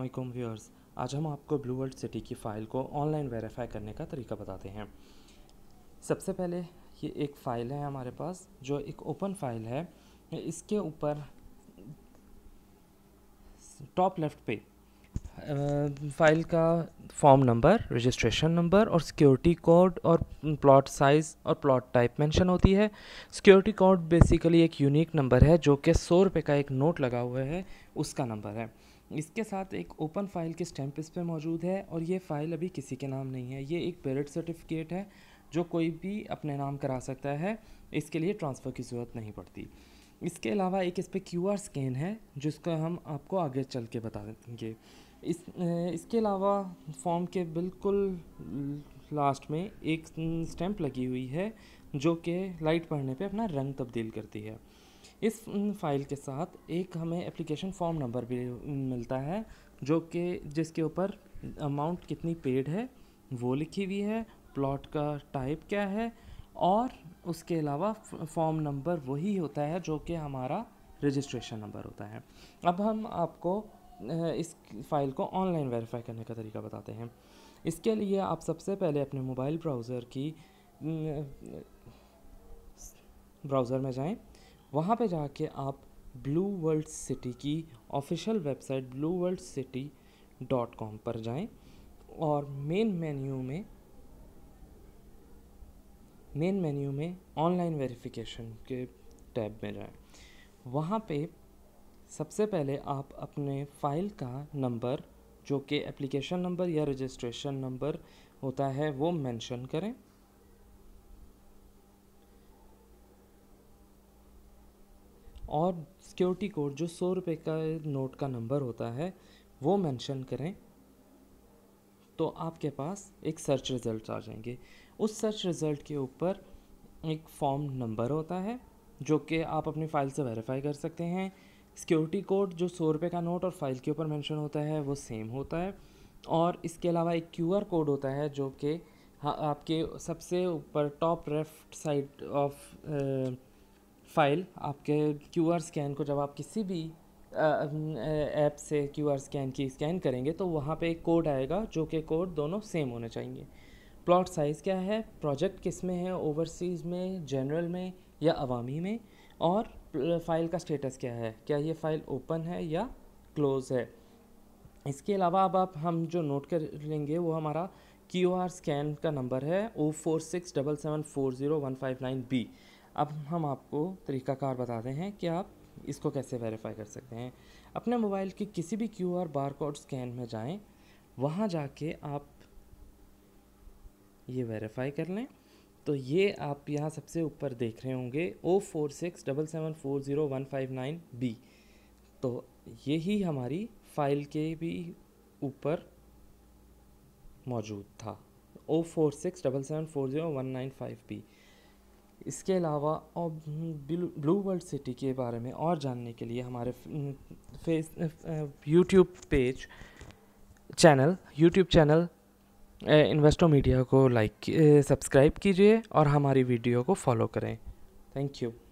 अल्लाम व्यूअर्स आज हम आपको ब्लू वर्ल्ड सिटी की फ़ाइल को ऑनलाइन वेरीफाई करने का तरीका बताते हैं सबसे पहले ये एक फ़ाइल है हमारे पास जो एक ओपन फाइल है इसके ऊपर टॉप लेफ्ट पे फाइल का फॉर्म नंबर रजिस्ट्रेशन नंबर और सिक्योरिटी कोड और प्लॉट साइज़ और प्लॉट टाइप मेंशन होती है सिक्योरिटी कोड बेसिकली एक यूनिक नंबर है जो कि सौ रुपये का एक नोट लगा हुआ है उसका नंबर है इसके साथ एक ओपन फाइल के स्टैम्प इस पर मौजूद है और ये फ़ाइल अभी किसी के नाम नहीं है ये एक पेरिट सर्टिफिकेट है जो कोई भी अपने नाम करा सकता है इसके लिए ट्रांसफ़र की ज़रूरत नहीं पड़ती इसके अलावा एक इस पर क्यू स्कैन है जिसका हम आपको आगे चल के बता देंगे इस इसके अलावा फॉर्म के बिल्कुल लास्ट में एक स्टैम्प लगी हुई है जो कि लाइट पढ़ने पे अपना रंग तब्दील करती है इस फाइल के साथ एक हमें एप्लीकेशन फॉर्म नंबर भी मिलता है जो कि जिसके ऊपर अमाउंट कितनी पेड है वो लिखी हुई है प्लॉट का टाइप क्या है और उसके अलावा फॉर्म नंबर वही होता है जो कि हमारा रजिस्ट्रेशन नंबर होता है अब हम आपको इस फाइल को ऑनलाइन वेरीफाई करने का तरीका बताते हैं इसके लिए आप सबसे पहले अपने मोबाइल ब्राउज़र की ब्राउज़र में जाएं वहाँ पे जाके आप ब्लू वर्ल्ड सिटी की official website blue world city dot com पर जाएं और मेन मेन्यू में मेन मेन्यू में ऑनलाइन वेरिफिकेशन के टैब में जाएं वहाँ पे सबसे पहले आप अपने फाइल का नंबर जो कि एप्लीकेशन नंबर या रजिस्ट्रेशन नंबर होता है वो मेंशन करें और सिक्योरिटी कोड जो सौ रुपये का नोट का नंबर होता है वो मेंशन करें तो आपके पास एक सर्च रिज़ल्ट आ जाएंगे उस सर्च रिज़ल्ट के ऊपर एक फॉर्म नंबर होता है जो कि आप अपनी फ़ाइल से वेरीफाई कर सकते हैं सिक्योरिटी कोड जो सौ रुपये का नोट और फाइल के ऊपर मेंशन होता है वो सेम होता है और इसके अलावा एक क्यू कोड होता है जो कि हाँ आपके सबसे ऊपर top left side of file आपके आर स्कैन को जब आप किसी भी ऐप से आर स्कैन की स्कैन करेंगे तो वहाँ पे एक कोड आएगा जो कि कोड दोनों सेम होने चाहिए प्लॉट साइज़ क्या है प्रोजेक्ट किस में है ओवरसीज़ में जनरल में या अवामी में और फाइल का स्टेटस क्या है क्या ये फ़ाइल ओपन है या क्लोज़ है इसके अलावा अब आप हम जो नोट कर लेंगे वो हमारा क्यू आर स्कैन का नंबर है O four six double seven four zero one five nine B अब हम आपको तरीकाकार बताते हैं कि आप इसको कैसे वेरीफाई कर सकते हैं अपने मोबाइल के किसी भी Q R bar code scan में जाएं वहाँ जाके आप ये वेरीफाई कर लें तो ये आप यहाँ सबसे ऊपर देख रहे होंगे O four six double seven four zero one five nine B तो यही हमारी फ़ाइल के भी ऊपर मौजूद था O four six double seven four zero one nine five B इसके अलावा और ब्लू वर्ल्ड सिटी के बारे में और जानने के लिए हमारे face YouTube page channel YouTube channel Investo Media को लाइक सब्सक्राइब कीजिए और हमारी वीडियो को फॉलो करें थैंक यू